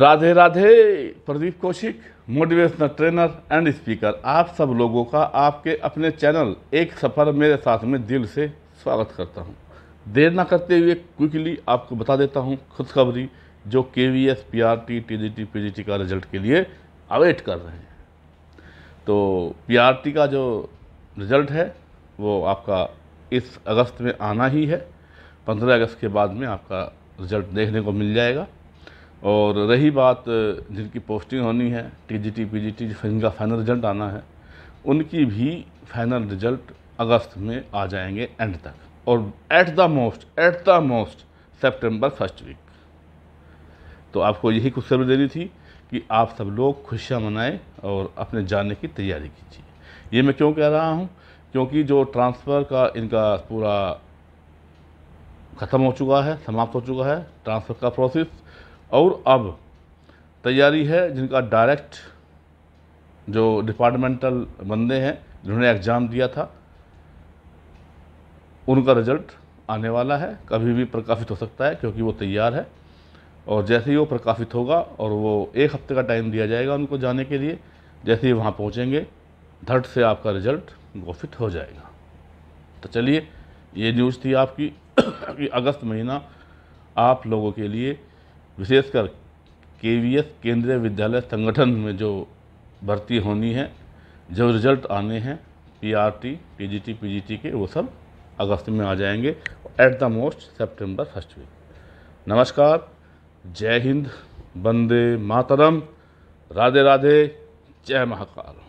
Radhe Radhe Pradeep Kaushik motivational trainer and speaker आप सब लोगों का आपके अपने चैनल एक सफ़र मेरे साथ में दिल से स्वागत करता हूं। देर ना करते हुए क्विकली आपको बता देता हूं खुशखबरी जो K V S P R T T G T P G T का रिजल्ट के लिए अवेट कर रहे हैं तो पी आर टी का जो रिज़ल्ट है वो आपका इस अगस्त में आना ही है पंद्रह अगस्त के बाद में आपका रिज़ल्ट देखने को मिल जाएगा और रही बात जिनकी पोस्टिंग होनी है T T G P G T जिनका फाइनल रिजल्ट आना है उनकी भी फाइनल रिजल्ट अगस्त में आ जाएंगे एंड तक और at the most at the most September first week तो आपको यही कुछ सर्व देनी थी कि आप सब लोग खुशियाँ मनाएं और अपने जाने की तैयारी कीजिए ये मैं क्यों कह रहा हूँ क्योंकि जो ट्रांसफ़र का इनका पूरा ख़त्म हो चुका है समाप्त हो चुका है ट्रांसफ़र का प्रोसेस और अब तैयारी है जिनका डायरेक्ट जो डिपार्टमेंटल बंदे हैं जिन्होंने एग्ज़ाम दिया था उनका रिजल्ट आने वाला है कभी भी प्रकाशित हो सकता है क्योंकि वो तैयार है और जैसे ही वो प्रकाशित होगा और वो एक हफ्ते का टाइम दिया जाएगा उनको जाने के लिए जैसे ही वहाँ पहुँचेंगे धट से आपका रिजल्ट घोषित हो जाएगा तो चलिए ये न्यूज़ थी आपकी कि अगस्त महीना आप लोगों के लिए विशेषकर के वी एस केंद्रीय विद्यालय संगठन में जो भर्ती होनी है जो रिजल्ट आने हैं P R T P G T P G T के वो सब अगस्त में आ जाएंगे at the most September first week नमस्कार जय हिंद वंदे मातरम राधे राधे जय महाकाल